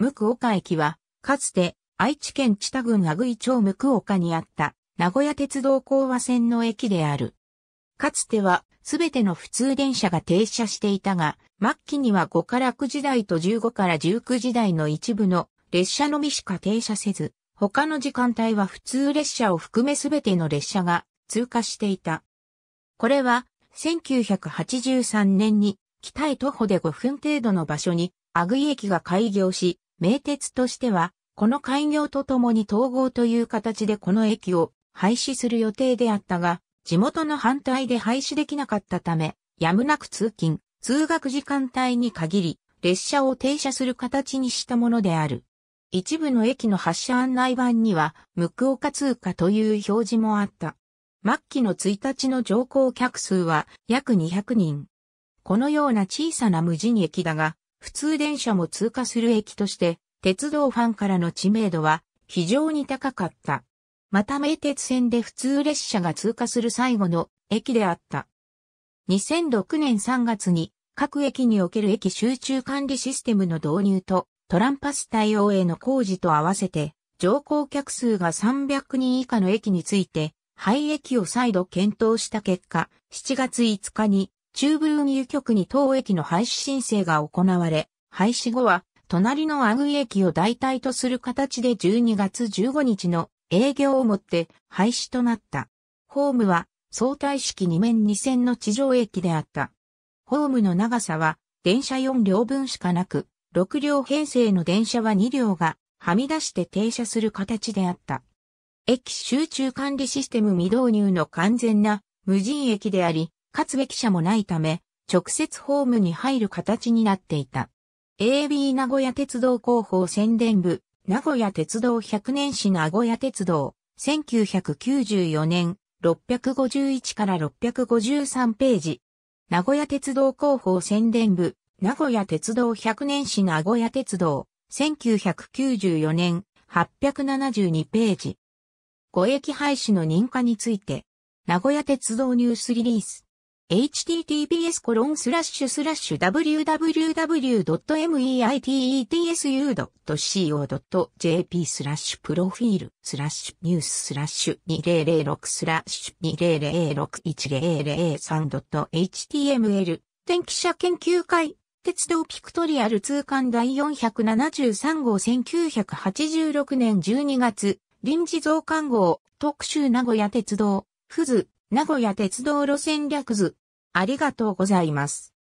向岡駅は、かつて愛知県知多郡阿久井町向岡にあった名古屋鉄道講和線の駅である。かつてはすべての普通電車が停車していたが、末期には5から9時台と15から19時台の一部の列車のみしか停車せず、他の時間帯は普通列車を含めすべての列車が通過していた。これは1983年に北へ徒歩で5分程度の場所に阿久井駅が開業し、名鉄としては、この開業とともに統合という形でこの駅を廃止する予定であったが、地元の反対で廃止できなかったため、やむなく通勤、通学時間帯に限り、列車を停車する形にしたものである。一部の駅の発車案内板には、無効化通過という表示もあった。末期の1日の乗降客数は約200人。このような小さな無人駅だが、普通電車も通過する駅として、鉄道ファンからの知名度は非常に高かった。また名鉄線で普通列車が通過する最後の駅であった。2006年3月に各駅における駅集中管理システムの導入とトランパス対応への工事と合わせて乗降客数が300人以下の駅について廃駅を再度検討した結果7月5日に中部運輸局に当駅の廃止申請が行われ、廃止後は、隣のアグイ駅を代替とする形で12月15日の営業をもって廃止となった。ホームは相対式2面2線の地上駅であった。ホームの長さは電車4両分しかなく、6両編成の電車は2両がはみ出して停車する形であった。駅集中管理システム未導入の完全な無人駅であり、勝つべき者もないため、直接ホームに入る形になっていた。AB 名古屋鉄道広報宣伝部、名古屋鉄道100年史名古屋鉄道、1994年、651から653ページ。名古屋鉄道広報宣伝部、名古屋鉄道100年史名古屋鉄道、1994年、872ページ。五駅廃止の認可について、名古屋鉄道ニュースリリース。https コロンスラッシュスラッシュ www.meetsu.co.jp スラッシュプロフィールスラッシュニューススラッシュ2006スラッシュ 20061003.html 天気者研究会鉄道ピクトリアル通貫第473号1986年12月臨時増刊号特集名古屋鉄道、ふず、名古屋鉄道路線略図。ありがとうございます。